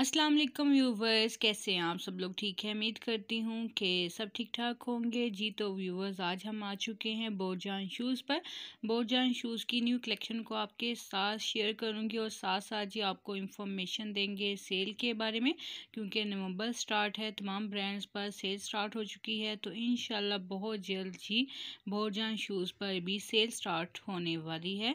अस्सलाम वालेकुम व्यूवर्स कैसे हैं आप सब लोग ठीक हैं उम्मीद करती हूँ कि सब ठीक ठाक होंगे जी तो व्यूवर्स आज हम आ चुके हैं बोरजान शूज़ पर बोरजान शूज़ की न्यू कलेक्शन को आपके साथ शेयर करूँगी और साथ साथ ही आपको इन्फॉर्मेशन देंगे सेल के बारे में क्योंकि नवंबर स्टार्ट है तमाम ब्रांड्स पर सेल स्टार्ट हो चुकी है तो इन बहुत जल्द ही बोरजान शूज़ पर भी सेल स्टार्ट होने वाली है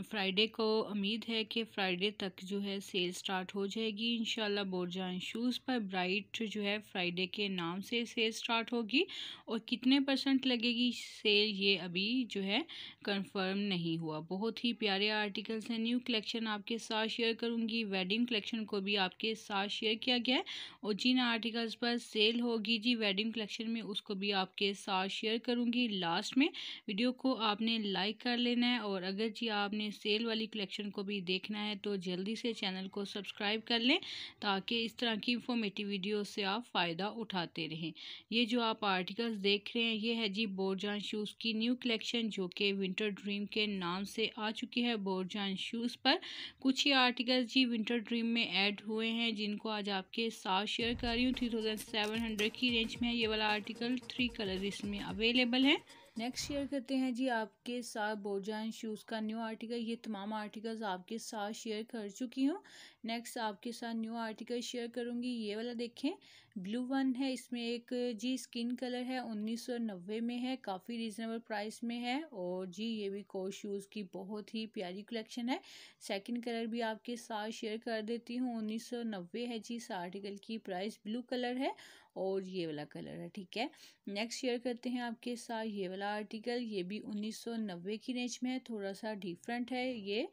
फ्राइडे को उम्मीद है कि फ्राइडे तक जो है सेल स्टार्ट हो जाएगी शाला बोरजान शूज़ पर ब्राइट जो है फ्राइडे के नाम से सेल स्टार्ट होगी और कितने परसेंट लगेगी सेल ये अभी जो है कंफर्म नहीं हुआ बहुत ही प्यारे आर्टिकल्स हैं न्यू कलेक्शन आपके साथ शेयर करूँगी वेडिंग कलेक्शन को भी आपके साथ शेयर किया गया है और जिन आर्टिकल्स पर सेल होगी जी वेडिंग कलेक्शन में उसको भी आपके साथ शेयर करूँगी लास्ट में वीडियो को आपने लाइक कर लेना है और अगर जी आपने आपने सेल वाली कलेक्शन को भी देखना है तो जल्दी से चैनल को सब्सक्राइब कर लें ताकि इस तरह की इंफॉर्मेटिव वीडियो से आप फ़ायदा उठाते रहें ये जो आप आर्टिकल्स देख रहे हैं ये है जी बोरजान शूज़ की न्यू कलेक्शन जो कि विंटर ड्रीम के नाम से आ चुकी है बोरजान शूज़ पर कुछ ही आर्टिकल्स जी विंटर ड्रीम में ऐड हुए हैं जिनको आज आपके साथ शेयर कर रही हूँ थ्री थाउजेंड सेवन हंड्रेड की रेंज में है ये वाला आर्टिकल थ्री कलर इसमें अवेलेबल है नेक्स्ट शेयर करते हैं जी आपके साथ बोजान शूज़ का न्यू आर्टिकल ये तमाम आर्टिकल्स आपके साथ शेयर कर चुकी हूँ नेक्स्ट आपके साथ न्यू आर्टिकल शेयर करूँगी ये वाला देखें ब्लू वन है इसमें एक जी स्किन कलर है उन्नीस सौ नब्बे में है काफ़ी रिजनेबल प्राइस में है और जी ये भी को शूज़ की बहुत ही प्यारी कलेक्शन है सेकेंड कलर भी आपके साथ शेयर कर देती हूँ उन्नीस सौ नब्बे है जी इस आर्टिकल की प्राइस ब्लू कलर है और ये वाला कलर है ठीक है नेक्स्ट शेयर करते हैं आपके साथ ये वाला आर्टिकल ये भी 1990 की रेंज में है थोड़ा सा डिफरेंट है ये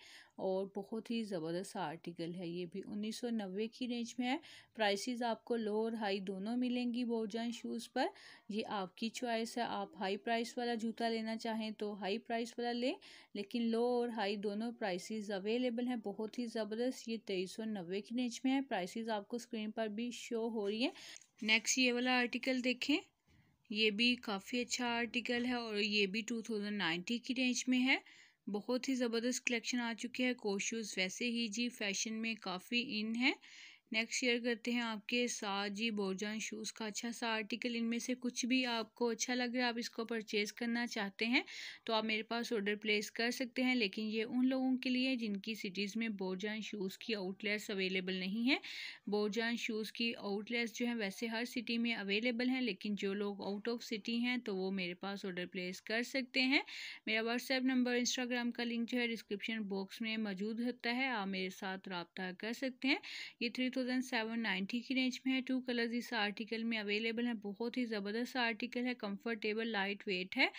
और बहुत ही ज़बरदस्त आर्टिकल है ये भी 1990 की रेंज में है प्राइसेस आपको लो और हाई दोनों मिलेंगी बोरजान शूज़ पर ये आपकी चॉइस है आप हाई प्राइस वाला जूता लेना चाहें तो हाई प्राइस वाला लें लेकिन लो और हाई दोनों प्राइसेस अवेलेबल हैं बहुत ही ज़बरदस्त ये तेईस की रेंज में है प्राइसेस आपको स्क्रीन पर भी शो हो रही हैं नेक्स्ट ये वाला आर्टिकल देखें ये भी काफ़ी अच्छा आर्टिकल है और ये भी टू थाउजेंड नाइन्टी की रेंज में है बहुत ही ज़बरदस्त कलेक्शन आ चुके हैं कोशूज़ वैसे ही जी फैशन में काफ़ी इन है नेक्स्ट शेयर करते हैं आपके साथ जी बोर्जान शूज़ का अच्छा सा आर्टिकल इनमें से कुछ भी आपको अच्छा लग रहा है आप इसको परचेज़ करना चाहते हैं तो आप मेरे पास ऑर्डर प्लेस कर सकते हैं लेकिन ये उन लोगों के लिए जिनकी सिटीज़ में बोर्जान शूज़ की आउटलेट्स अवेलेबल नहीं है बोर्जान शूज़ की आउटलेट्स जो हैं वैसे हर सिटी में अवेलेबल हैं लेकिन जो लोग आउट ऑफ सिटी हैं तो वो मेरे पास ऑर्डर प्लेस कर सकते हैं मेरा व्हाट्सएप नंबर इंस्टाग्राम का लिंक जो है डिस्क्रिप्शन बॉक्स में मौजूद होता है आप मेरे साथ रबता कर सकते हैं ये थ्री सेवन की रेंज में है टू कलर्स इस आर्टिकल में अवेलेबल है बहुत ही ज़बरदस्त आर्टिकल है कंफर्टेबल लाइट वेट है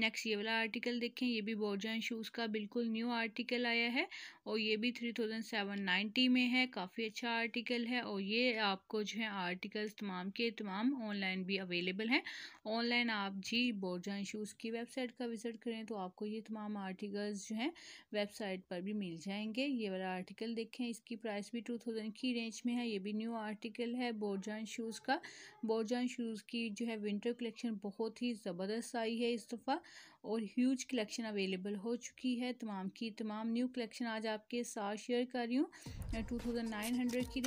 नेक्स्ट ये वाला आर्टिकल देखें ये भी बोर्जन शूज़ का बिल्कुल न्यू आर्टिकल आया है और ये भी थ्री थाउजेंड सेवन नाइन्टी में है काफ़ी अच्छा आर्टिकल है और ये आपको जो है आर्टिकल्स तमाम के तमाम ऑनलाइन भी अवेलेबल हैं ऑनलाइन आप जी बोर्जा इशूज़ की वेबसाइट का विज़िट करें तो आपको ये तमाम आर्टिकल्स जो हैं वेबसाइट पर भी मिल जाएंगे ये वाला आर्टिकल देखें इसकी प्राइस भी टू थाउजेंड की रेंज में है ये भी न्यू आर्टिकल है बोर्जा शूज़ का बोर्जा शूज़ की जो है विंटर कलेक्शन बहुत ही ज़बरदस्त आई है इस दफ़ा और ह्यूज कलेक्शन अवेलेबल हो चुकी है तमाम की तमाम न्यू कलेक्शन आज आप आपके साथ शेयर कर रही हूँ टू थाउजेंड नाइन हंड्रेड की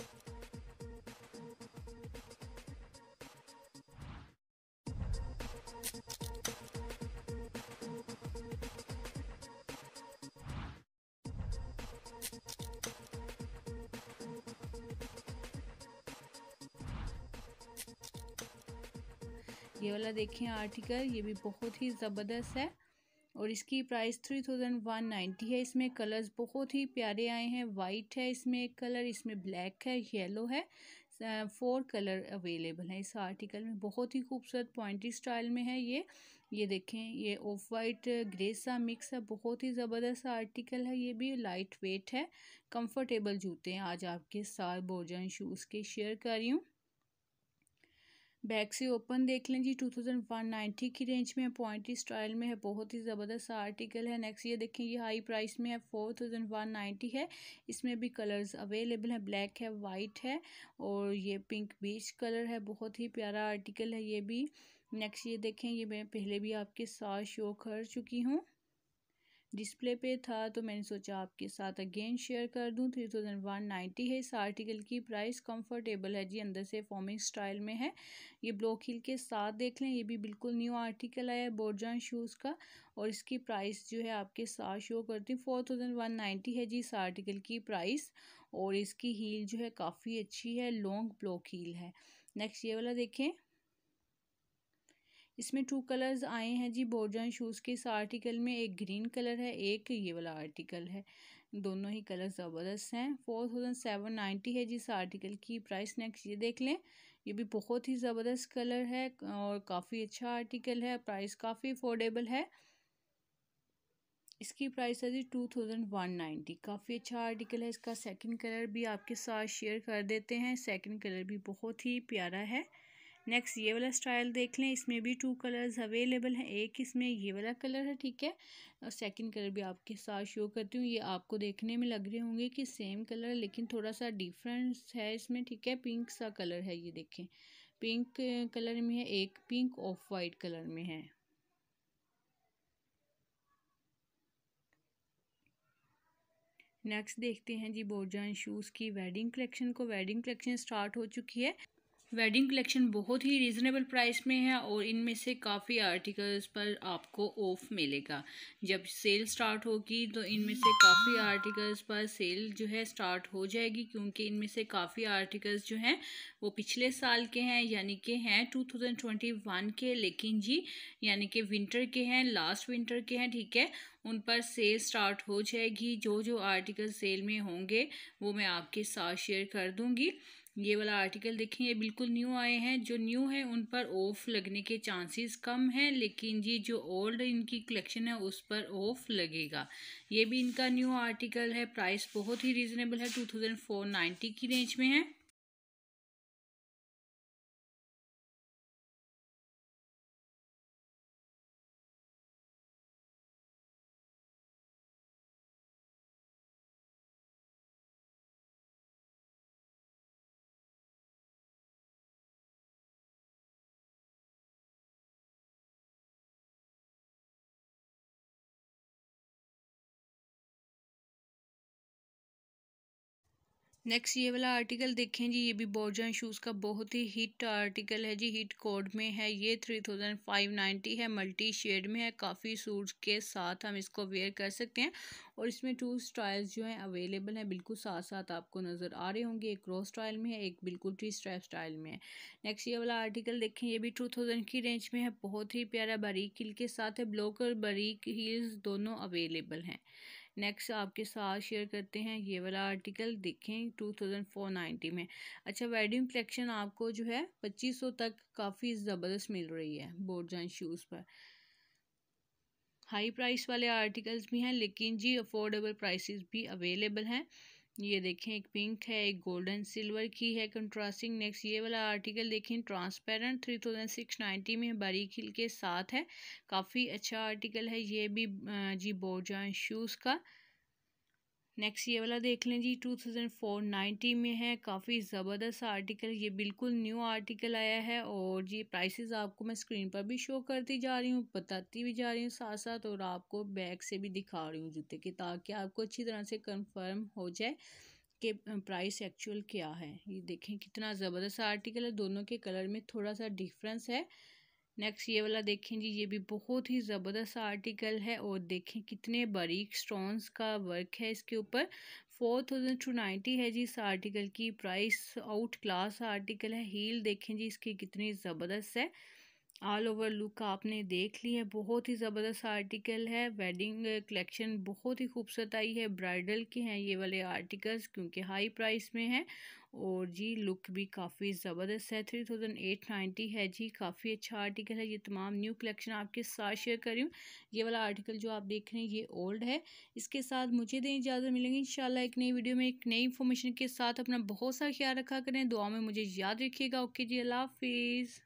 ये वाला देखें आर्टिकल ये भी बहुत ही ज़बरदस्त है और इसकी price three thousand one ninety है इसमें कलर्स बहुत ही प्यारे आए हैं वाइट है इसमें एक कलर इसमें ब्लैक है येलो है फोर कलर अवेलेबल है इस आर्टिकल में बहुत ही खूबसूरत पॉइंटी स्टाइल में है ये ये देखें ये ऑफ वाइट ग्रे सा मिक्स है बहुत ही ज़बरदस्त आर्टिकल है ये भी लाइट वेट है कंफर्टेबल जूते हैं आज आपके साथ बोर्जन शूज़ के शेयर कर रही हूँ बैक से ओपन देख लें जी टू थाउजेंड वन नाइन्टी की रेंज में पॉइंटी स्टाइल में है बहुत ही ज़बरदस्त आर्टिकल है नेक्स्ट ये देखें ये हाई प्राइस में है फोर थाउजेंड वन नाइन्टी है इसमें भी कलर्स अवेलेबल हैं ब्लैक है वाइट है और ये पिंक बीच कलर है बहुत ही प्यारा आर्टिकल है ये भी नेक्स्ट ये देखें ये मैं पहले भी आपके साथ शो कर चुकी हूँ डिस्प्ले पे था तो मैंने सोचा आपके साथ अगेन शेयर कर दूं थ्री थाउजेंड वन नाइन्टी है इस आर्टिकल की प्राइस कंफर्टेबल है जी अंदर से फॉर्मिंग स्टाइल में है ये ब्लॉक हिल के साथ देख लें ये भी बिल्कुल न्यू आर्टिकल आया है बोर्जान शूज़ का और इसकी प्राइस जो है आपके साथ शो करती हूँ फोर थाउजेंड वन नाइन्टी है जी इस आर्टिकल की प्राइस और इसकी हील जो है काफ़ी अच्छी है लॉन्ग ब्लॉक हील है नेक्स्ट ये वाला देखें इसमें टू कलर्स आए हैं जी बोर्जन शूज़ के इस आर्टिकल में एक ग्रीन कलर है एक ये वाला आर्टिकल है दोनों ही कलर ज़बरदस्त हैं फोर थाउजेंड सेवन नाइन्टी है जिस आर्टिकल की प्राइस नेक्स्ट ये देख लें ये भी बहुत ही ज़बरदस्त कलर है और काफ़ी अच्छा आर्टिकल है प्राइस काफ़ी अफोर्डेबल है इसकी प्राइस है जी टू थाउजेंड वन नाइन्टी काफ़ी अच्छा आर्टिकल है इसका सेकंड कलर भी आपके साथ शेयर कर देते हैं सेकंड कलर भी बहुत ही प्यारा है नेक्स्ट ये वाला स्टाइल देख लें इसमें भी टू कलर्स अवेलेबल हैं एक इसमें ये वाला कलर है ठीक है और सेकंड कलर भी आपके साथ शो करती हूँ ये आपको देखने में लग रहे होंगे कि सेम कलर है लेकिन थोड़ा सा डिफरेंस है इसमें ठीक है पिंक सा कलर है ये देखें पिंक कलर में है एक पिंक ऑफ वाइट कलर में है नेक्स्ट देखते हैं जी बोर्जान शूज़ की वेडिंग कलेक्शन को वेडिंग कलेक्शन स्टार्ट हो चुकी है वेडिंग कलेक्शन बहुत ही रीज़नेबल प्राइस में है और इनमें से काफ़ी आर्टिकल्स पर आपको ऑफ मिलेगा जब सेल स्टार्ट होगी तो इनमें से काफ़ी आर्टिकल्स पर सेल जो है स्टार्ट हो जाएगी क्योंकि इनमें से काफ़ी आर्टिकल्स जो हैं वो पिछले साल के हैं यानी के हैं 2021 के लेकिन जी यानी कि विंटर के हैं लास्ट विंटर के हैं ठीक है उन पर सेल स्टार्ट हो जाएगी जो जो आर्टिकल सेल में होंगे वो मैं आपके साथ शेयर कर दूँगी ये वाला आर्टिकल देखें ये बिल्कुल न्यू आए हैं जो न्यू है उन पर ऑफ लगने के चांसेस कम हैं लेकिन जी जो ओल्ड इनकी कलेक्शन है उस पर ऑफ लगेगा ये भी इनका न्यू आर्टिकल है प्राइस बहुत ही रीज़नेबल है टू थाउजेंड फोर नाइन्टी की रेंज में है नेक्स्ट ये वाला आर्टिकल देखें जी ये भी बोर्जन शूज़ का बहुत ही हिट आर्टिकल है जी हिट कोड में है ये थ्री थाउजेंड फाइव नाइन्टी है मल्टी शेड में है काफ़ी सूट के साथ हम इसको वेयर कर सकते हैं और इसमें टू स्टाइल्स जो हैं अवेलेबल हैं बिल्कुल साथ साथ आपको नज़र आ रहे होंगे एक क्रॉस स्टाइल में है एक बिल्कुल टी स्ट्रैप स्टाइल में है नेक्स्ट ये वाला आर्टिकल देखें ये भी टू थाउजेंड की रेंज में है बहुत ही प्यारा बारीक हिल के साथ है ब्लॉक और बारीक हील्स दोनों अवेलेबल हैं नेक्स्ट आपके साथ शेयर करते हैं ये वाला आर्टिकल देखें टू थाउजेंड फोर नाइन्टी में अच्छा वेडिंग कलेक्शन आपको जो है पच्चीस सौ तक काफ़ी ज़बरदस्त मिल रही है बोर्ड एंड शूज़ पर हाई प्राइस वाले आर्टिकल्स भी हैं लेकिन जी अफोर्डेबल प्राइसेस भी अवेलेबल हैं ये देखें एक पिंक है एक गोल्डन सिल्वर की है कंट्रास्टिंग नेक्स्ट ये वाला आर्टिकल देखें transparent three thousand six ninety में बारीक हिल के साथ है काफ़ी अच्छा आर्टिकल है ये भी जी बोर्जान शूज़ का नेक्स्ट ये वाला देख लें जी टू थाउजेंड फोर नाइन्टी में है काफ़ी ज़बरदस्त आर्टिकल ये बिल्कुल न्यू आर्टिकल आया है और ये प्राइसेस आपको मैं स्क्रीन पर भी शो करती जा रही हूँ बताती भी जा रही हूँ साथ साथ और आपको बैग से भी दिखा रही हूँ जूते की ताकि आपको अच्छी तरह से कंफर्म हो जाए कि प्राइस एक्चुअल क्या है ये देखें कितना ज़बरदस्त आर्टिकल है दोनों के कलर में थोड़ा सा डिफरेंस है नेक्स्ट ये वाला देखें जी ये भी बहुत ही ज़बरदस्त आर्टिकल है और देखें कितने बारीक स्टोन्स का वर्क है इसके ऊपर फोर थाउजेंड टू नाइन्टी है जी इस आर्टिकल की प्राइस आउट क्लास आर्टिकल है हील देखें जी इसकी कितनी ज़बरदस्त है ऑल ओवर लुक आपने देख ली है बहुत ही ज़बरदस्त आर्टिकल है वेडिंग कलेक्शन बहुत ही खूबसूरत आई है ब्राइडल के हैं ये वाले आर्टिकल्स क्योंकि हाई प्राइस में हैं और जी लुक भी काफ़ी ज़बरदस्त है थ्री थाउजेंड एट नाइन्टी है जी काफ़ी अच्छा आर्टिकल है ये तमाम न्यू कलेक्शन आपके साथ शेयर कर रही हूँ ये वाला आर्टिकल जो आप देख रहे हैं ये ओल्ड है इसके साथ मुझे दें इजाज़त मिलेंगी इन एक नई वीडियो में एक नई इन्फॉर्मेशन के साथ अपना बहुत सा ख्याल रखा करें दुआ में मुझे याद रखिएगा ओके जी अल्लाह हाफिज़